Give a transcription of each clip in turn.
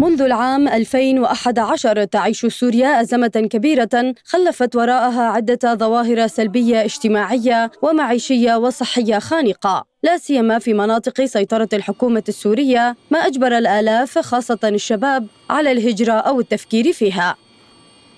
منذ العام 2011 تعيش سوريا أزمة كبيرة خلفت وراءها عدة ظواهر سلبية اجتماعية ومعيشية وصحية خانقة لا سيما في مناطق سيطرة الحكومة السورية ما أجبر الآلاف خاصة الشباب على الهجرة أو التفكير فيها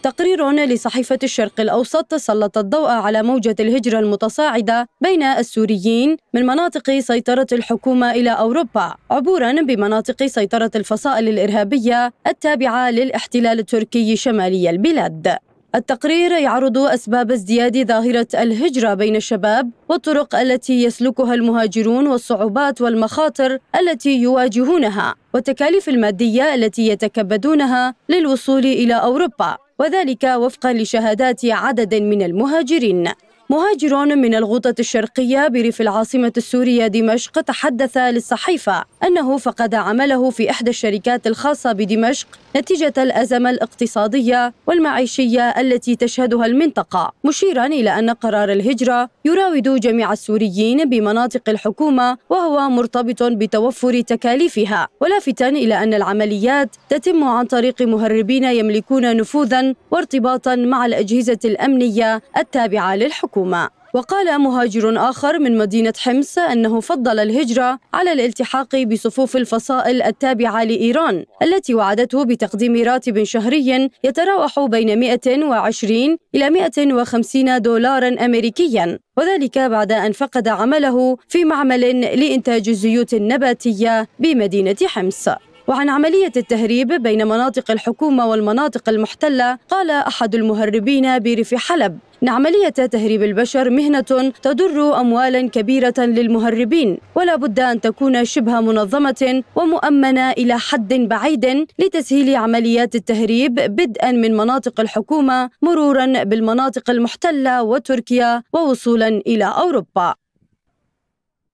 تقرير لصحيفة الشرق الأوسط سلط الضوء على موجة الهجرة المتصاعدة بين السوريين من مناطق سيطرة الحكومة إلى أوروبا عبورا بمناطق سيطرة الفصائل الإرهابية التابعة للاحتلال التركي شمالي البلاد التقرير يعرض أسباب ازدياد ظاهرة الهجرة بين الشباب والطرق التي يسلكها المهاجرون والصعوبات والمخاطر التي يواجهونها والتكاليف المادية التي يتكبدونها للوصول إلى أوروبا وذلك وفقا لشهادات عدد من المهاجرين مهاجر من الغوطة الشرقية بريف العاصمة السورية دمشق تحدث للصحيفة أنه فقد عمله في إحدى الشركات الخاصة بدمشق نتيجة الأزمة الاقتصادية والمعيشية التي تشهدها المنطقة مشيرا إلى أن قرار الهجرة يراود جميع السوريين بمناطق الحكومة وهو مرتبط بتوفر تكاليفها ولافتا إلى أن العمليات تتم عن طريق مهربين يملكون نفوذا وارتباطا مع الأجهزة الأمنية التابعة للحكومة الحكومة وقال مهاجر آخر من مدينة حمص أنه فضل الهجرة على الالتحاق بصفوف الفصائل التابعة لإيران التي وعدته بتقديم راتب شهري يتراوح بين 120 إلى 150 دولارا أمريكيا وذلك بعد أن فقد عمله في معمل لإنتاج الزيوت النباتية بمدينة حمص وعن عملية التهريب بين مناطق الحكومة والمناطق المحتلة قال أحد المهربين بريف حلب إن عملية تهريب البشر مهنة تدر أموالا كبيرة للمهربين ولا بد أن تكون شبه منظمة ومؤمنة إلى حد بعيد لتسهيل عمليات التهريب بدءا من مناطق الحكومة مرورا بالمناطق المحتلة وتركيا ووصولا إلى أوروبا